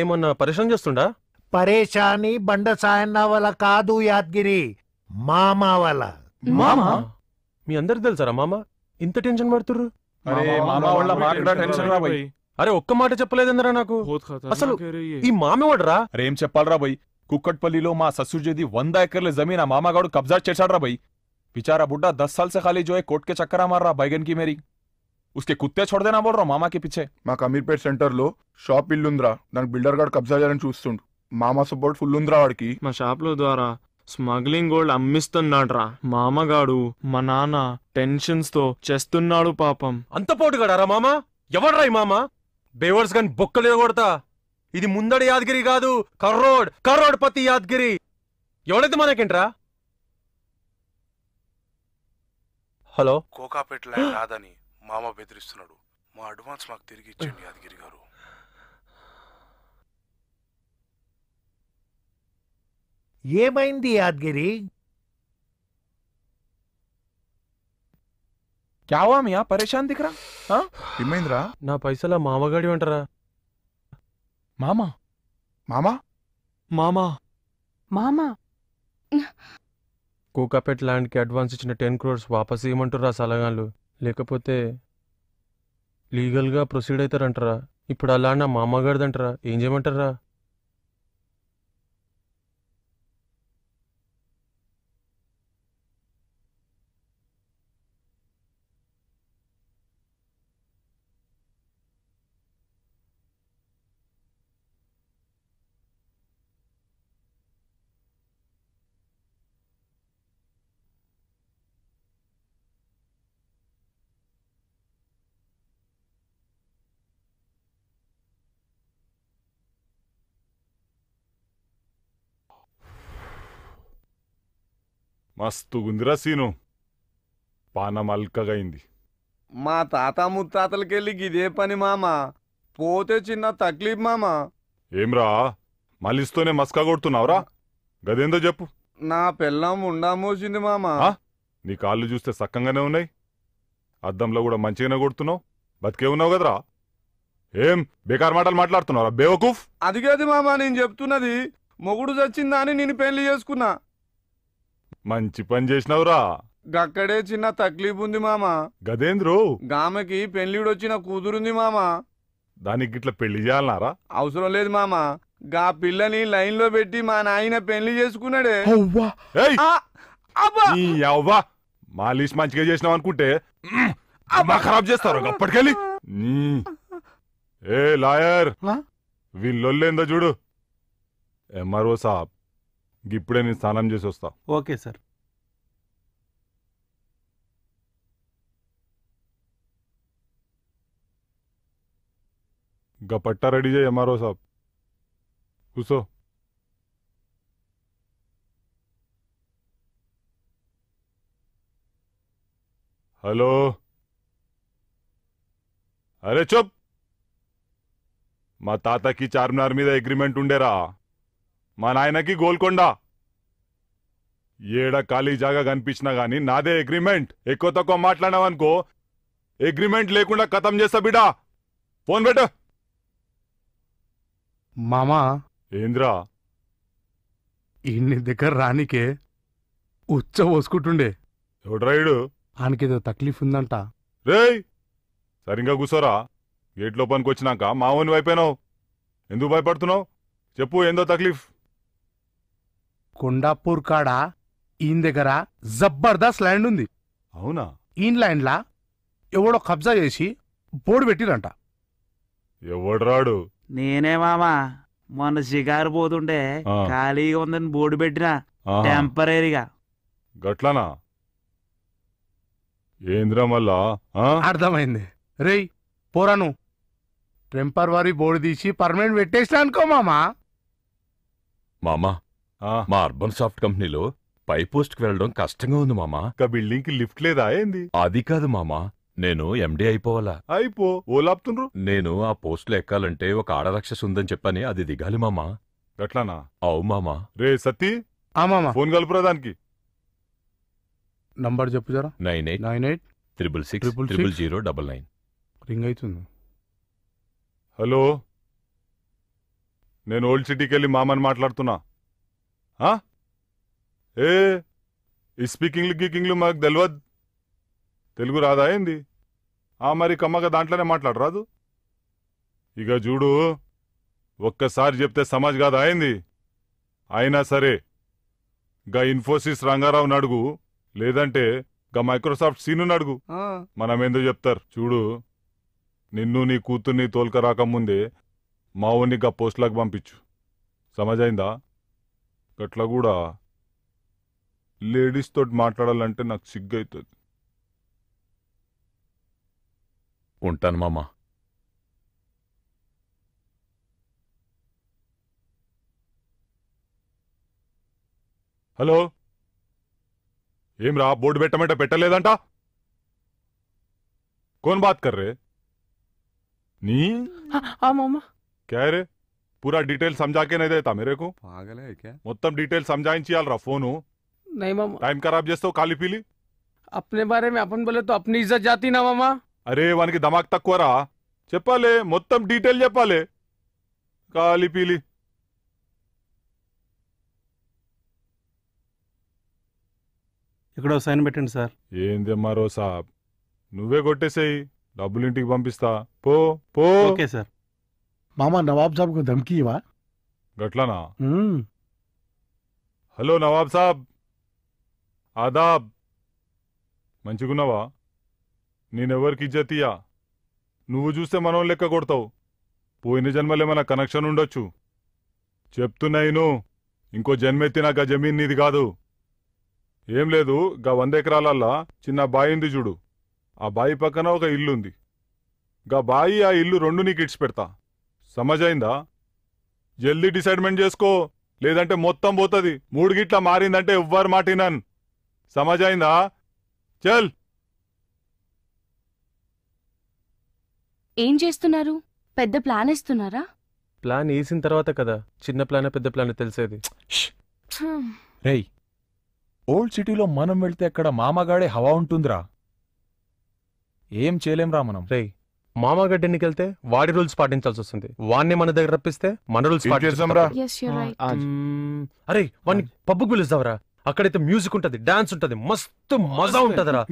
ఏమన్నా పరిశ్రమ చేస్తుండా పరేషాని బండ సాయన్న వల్ల కాదు యాద్గిరి మామావల మామా మీ అందరు తెలుసారా మామ ఇంత టెన్షన్ పడుతుర్రు అరే ఒక్క మాట చెప్పలేదందరా నాకు అసలు ఈ మామేవాడరా అరే ఏం చెప్పాలరా బయ్ కుక్కట్పల్లిలో మా సస్సుజీది వంద ఎకర్ల జమీన్ ఆ మామగాడు కబ్జా చేశాడరా బయ్ బిచారా బుడ్డా దస్ సాల్ ఖాళీ జోయ్ కోట్కే కే చక్కరా మారా బైగన్ కి మేరీ उसके కుత్తే छोड़ देना बोल रहा हूँ मामा के पीछे మాకు అమీర్పేట్ సెంటర్లో షాప్ ఇల్లుందిరా దానికి బిల్డర్ గారు కబ్జా చేయాలని చూస్తుండు మామా సపోర్ట్ ఫుల్ ఉందిరా వాడికి మా షాప్ షాప్లో ద్వారా స్మగ్లింగ్ గోల్డ్ అమ్మిస్తున్నాడ్రా మామగాడు మా నాన్న టెన్షన్స్ తో చేస్తున్నాడు పాపం అంత పోటుగాడారా మామ ఎవడ్రా ఈ మామ బేవర్స్ గన్ బొక్కలే కొడతా ఇది ముందడి యాదగిరి కాదు కర్రోడ్ కర్రోడ్ పతి యాదగిరి ఎవడైతే మనకేంట్రా హలో కోకాపేట్ ల్యాండ్ కాదని మామ బెదిరిస్తున్నాడు మా అడ్వాన్స్ మాకు తిరిగి ఇచ్చేయండి యాదగిరి గారు ఏమైంది యాద్గిరి క్యావామియా పరేషాన్ मियाँ ఏమైందిరా నా పైసల మామగాడి అంటారా మామా మామా మామా మామా కోకాపేట్ ల్యాండ్కి అడ్వాన్స్ ఇచ్చిన టెన్ క్రోర్స్ వాపస్ ఇవ్వమంటురా సలగాళ్ళు లేకపోతే లీగల్గా ప్రొసీడ్ అవుతారంటారా ఇప్పుడు అలా నా మా అమ్మగారిదంటారా ఏం చేయమంటారా మస్తుగుందిరా సీను పానం అల్కగైంది మా తాత ముత్తాతలకెళ్ళి ఇదే పని మామ పోతే చిన్న తక్లీఫ్ మామ ఏమ్రా మలిస్తూనే మస్కా కొడుతున్నావురా గదేందో చెప్పు నా పెళ్ళం ఉండామోసింది మామ నీ కాళ్ళు చూస్తే సక్కంగానే ఉన్నాయి అద్దంలో కూడా మంచిగానే కొడుతున్నావు బతికే ఉన్నావు కదరా ఏం బేకార్ మాటలు మాట్లాడుతున్నావురా బేవకూఫ్ అదిగేది మామ నేను చెప్తున్నది మొగుడు చచ్చిందా అని నేను పెళ్లి చేసుకున్నా మంచి పని చేసినావురా గక్కడే చిన్న తక్లీఫ్ ఉంది మామ గదేంద్రు గామెకి వచ్చిన కూతురుంది మామ దానికి ఇట్లా పెళ్లి చేయాలన్నారా అవసరం లేదు మామ గా పిల్లని లైన్ లో పెట్టి మా నాయన పెళ్లి చేసుకున్నాడే అవ్వా మా లిస్ట్ మంచిగా చేసినావు అనుకుంటే అబ్బా ఖరాబ్ చేస్తారు అప్పటికెళ్ళి ఏ లాయర్ వీళ్ళొల్లేందో చూడు ఎంఆర్ఓ సాబ్ ఇప్పుడే నేను స్నానం చేసి వస్తా ఓకే సార్ ఇంకా పట్టా రెడీ చేయ ఎంఆర్ఓ సాబ్ కూసో హలో అరే చొప్ మా తాతకి చార్మినార్ మీద అగ్రిమెంట్ ఉండేరా మా నాయనకి గోల్కొండ ఏడ ఖాళీ జాగా కనిపించినా గాని నాదే అగ్రిమెంట్ ఎక్కువ తక్కువ మాట్లాడినావనుకో అగ్రిమెంట్ లేకుండా కథం చేస్తా బిడా ఫోన్ పెట్ట మామా ఏంద్రా ఇన్ని దగ్గర రానికే ఉచ్చ పోసుకుంటుండే ఎవడ్రాయుడు ఆయనకేదో తక్లీఫ్ ఉందంట రేయ్ సరిగా కూసోరా గేట్ లోపలికి వచ్చినాక మావోని వైపోయినావు ఎందుకు భయపడుతున్నావు చెప్పు ఏందో తక్లీఫ్ కొండాపూర్ కాడ ఈయన దగ్గర జబర్దస్త్ ల్యాండ్ ఉంది అవునా ఈ ల్యాండ్లా ఎవడో కబ్జా చేసి బోర్డు పెట్టిరంట ఎవడ్రాడు నేనే మామా మొన్న షికారు పోతుంటే ఖాళీగా ఉందని బోర్డు పెట్టిన టెంపరీగా గట్లనా ఏంద్రా మళ్ళా అర్థమైంది రేయ్ పోరాను టెంపర్వరీ బోర్డు తీసి పర్మనెంట్ పెట్టేసిన అనుకో మామా మామా మా అర్బన్ సాఫ్ట్ కంపెనీలో పై పోస్ట్కి వెళ్ళడం కష్టంగా ఉంది మామా బిల్డింగ్ కి లిఫ్ట్ లేదా అది కాదు మామా నేను ఎండి అయిపోవాలా అయిపో ఓలాపుతుండ్రు నేను ఆ పోస్ట్లో ఎక్కాలంటే ఒక ఆడరాక్షసి ఉందని చెప్పని అది దిగాలి మామా ఎట్లానా అవు మామా రే సత్తి మామా ఫోన్ కలుపురా దానికి నంబర్ చెప్పు జరా nine eight nine eight triple six triple triple zero double nine ring అవుతుంది హలో నేను ఓల్డ్ సిటీకి వెళ్ళి మామని మాట్లాడుతున్నా ఏ స్పీకింగ్లు గీకింగ్లు మాకు తెలియదు తెలుగు రాదా ఏంది ఆ మరి కమ్మగా దాంట్లోనే మాట్లాడరాదు ఇక చూడు ఒక్కసారి చెప్తే సమాజ్ కాదు అయింది అయినా సరే గా ఇన్ఫోసిస్ రంగారావుని అడుగు లేదంటే గా మైక్రోసాఫ్ట్ సీనుని అడుగు మనమేందో చెప్తారు చూడు నిన్ను నీ కూతుర్ని రాకముందే మా ఊరిని గా పోస్ట్లకు పంపించు సమాజ్ అయిందా అట్లా కూడా లేడీస్ తోటి మాట్లాడాలంటే నాకు సిగ్గవుతుంది ఉంటాను మామా హలో ఏం రా బోర్డు పెట్టమంటే పెట్టలేదంట కోన్ బాత్ కర్రే నీ క్యారే पूरा डिटेल సమజాకే के नहीं देता मेरे మొత్తం డీటెయిల్ समझाइंची आल रहा फोन हूँ नहीं मामा కాలి పీలి अपने बारे में अपन बोले तो अपनी इज्जत जाती ना मामा అరే వానికి దమాక్ తక్కువరా చెప్పాలి మొత్తం డీటెయిల్ చెప్పాలి కాలి పీలి ఇక్కడ సైన్ పెట్టండి సార్ ఏంది అమ్మా సాబ్ నువ్వే కొట్టేసేయి డబ్బులు ఇంటికి పంపిస్తా పో పో ఓకే సార్ మామా నవాబ్ సాబ్కు ధమ్కి ఇవా గట్లానా హలో నవాబ్ సాబ్ ఆదాబ్ మంచిగున్నావా నేనెవరికి ఇజ్జతీయా నువ్వు చూస్తే మనం లెక్క కొడతావు పోయిన మన కనెక్షన్ ఉండొచ్చు చెప్తున్నా ఇంకో జన్మెత్తిన గ జమీన్ నీది కాదు ఏం లేదు గా వంద ఎకరాలల్లా చిన్న బాయి ఉంది చూడు ఆ బాయి పక్కన ఒక ఇల్లుంది గా బాయి ఆ ఇల్లు రెండు నీకు ఇడ్చిపెడతా పెడతా సమజైందా జల్దీ డిసైడ్మెంట్ చేసుకో లేదంటే మొత్తం పోతుంది మూడు గిట్ల మారిందంటే ఎవ్వరు మాటినన్ సమజైందా చల్ ఏం చేస్తున్నారు పెద్ద ప్లాన్ ఇస్తున్నారా ప్లాన్ వేసిన తర్వాత కదా చిన్న ప్లాన్ పెద్ద ప్లాన్ తెలిసేది రేయ్ ఓల్డ్ సిటీలో మనం వెళ్తే అక్కడ మామగాడే హవా ఉంటుందిరా ఏం చేయలేం రా మనం రేయ్ మామగడ్డ ఎన్నికెళ్తే వాడి రూల్స్ పాటించాల్సి వస్తుంది వాడిని మన దగ్గర రప్పిస్తే మన రూల్స్ పాటించాంరా అరే వాడిని పబ్బు పిలుస్తావరా అక్కడైతే మ్యూజిక్ ఉంటది డాన్స్ ఉంటది మస్తు మజా ఉంటదిరా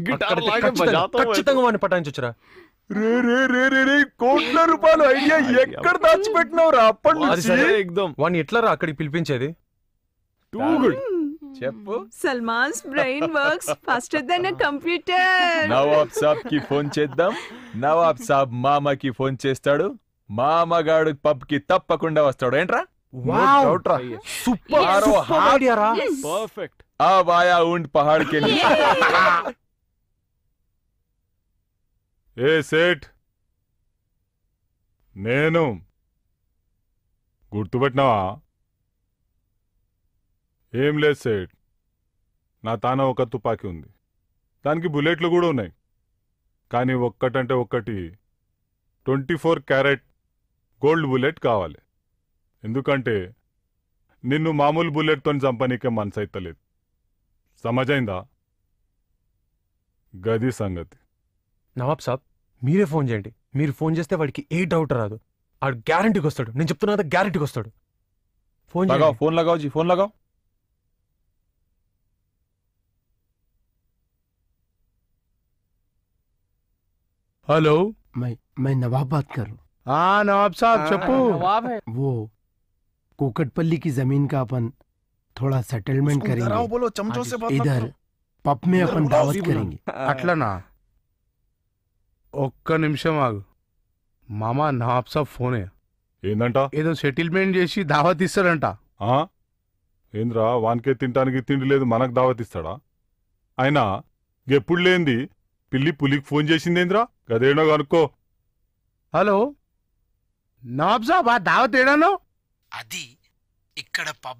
ఖచ్చితంగా వాడిని పటాయించొచ్చురా కోట్ల రూపాయలు ఐడియా ఎక్కడ దాచిపెట్టినావురా అప్పటి వాడిని ఎట్లా అక్కడికి పిలిపించేది టూ గుడ్ చెప్పు Salman's brain works faster then computer Nawab Saab కి ఫోన్ చేద్దాం నవాబ్ సాబ్ మామకి ఫోన్ చేస్తాడు మామగాడు పబ్ కి తప్పకుండా వస్తాడు ఏంట్రా సూపర్ పర్ఫెక్ట్ ఆ వాయా ఉండ్ పహాడ్ కే ఏ సేట్ నేను గుర్తుపెట్టినావా ఏం లేదు సేట్ నా తాన ఒక తుపాకీ ఉంది దానికి బుల్లెట్లు కూడా ఉన్నాయి కానీ ఒక్కటంటే ఒక్కటి twenty four carat gold bullet కావాలి ఎందుకంటే నిన్ను మామూలు బుల్లెట్తో చంపనీకే మనసైతలేదు సమజైందా గది సంగతి నవాబ్ సాబ్ మీరే ఫోన్ చేయండి మీరు ఫోన్ చేస్తే వాడికి ఏ డౌట్ రాదు ఆడు గ్యారంటీకి వస్తాడు నేను చెప్తున్నా గ్యారంటీకి వస్తాడు ఫోన్ ఫోన్ లగావు జీ ఫోన్ లగావు हेलो मैं मैं नवाब बात कर रहा हूँ हाँ नवाब साहब चप्पू नवाब है वो మే अपन దావత్ కరేంగే అట్లనా ఒక్క నిమిషం ఆగు మామా నవాబ్ సాబ్ ఫోన్ ఏందంట ఏదో సెటిల్మెంట్ చేసి దావత్ ఇస్తాడంట ఆ? ఏంద్రా వానికే తింటానికి తిండి లేదు మనకు దావత్ ఇస్తాడా అయినా ఎప్పుడు లేంది పిల్లి పులికి ఫోన్ చేసిందేంద్రా గదేనో కనుక్కో హలో నాబ్జాబా దావత్ ఏడానో అది ఇక్కడ పబ్